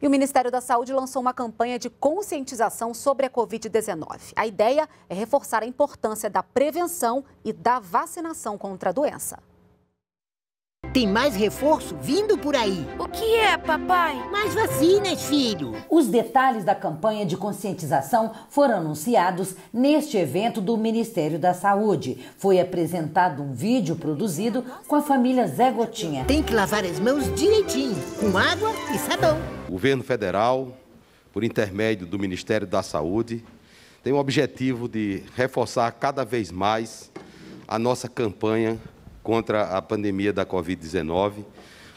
E o Ministério da Saúde lançou uma campanha de conscientização sobre a Covid-19. A ideia é reforçar a importância da prevenção e da vacinação contra a doença. Tem mais reforço vindo por aí. O que é, papai? Mais vacinas, filho. Os detalhes da campanha de conscientização foram anunciados neste evento do Ministério da Saúde. Foi apresentado um vídeo produzido com a família Zé Gotinha. Tem que lavar as mãos direitinho, com água e sabão. O governo federal, por intermédio do Ministério da Saúde, tem o objetivo de reforçar cada vez mais a nossa campanha contra a pandemia da Covid-19,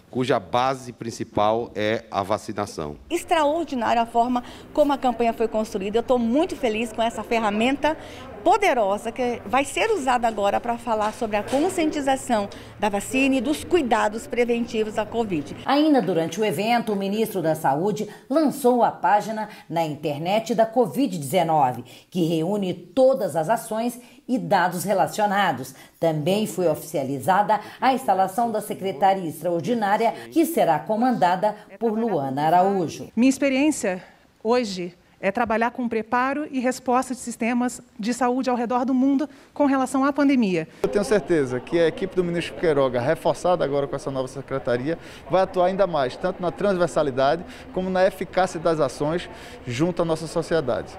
cuja base principal é a vacinação. Extraordinária a forma como a campanha foi construída. Eu estou muito feliz com essa ferramenta poderosa que vai ser usada agora para falar sobre a conscientização da vacina e dos cuidados preventivos da Covid. Ainda durante o evento, o ministro da Saúde lançou a página na internet da Covid-19, que reúne todas as ações e dados relacionados, também foi oficializada a instalação da secretaria extraordinária, que será comandada por Luana Araújo. Minha experiência hoje é trabalhar com preparo e resposta de sistemas de saúde ao redor do mundo com relação à pandemia. Eu tenho certeza que a equipe do ministro Queiroga, reforçada agora com essa nova secretaria, vai atuar ainda mais, tanto na transversalidade como na eficácia das ações junto à nossa sociedade.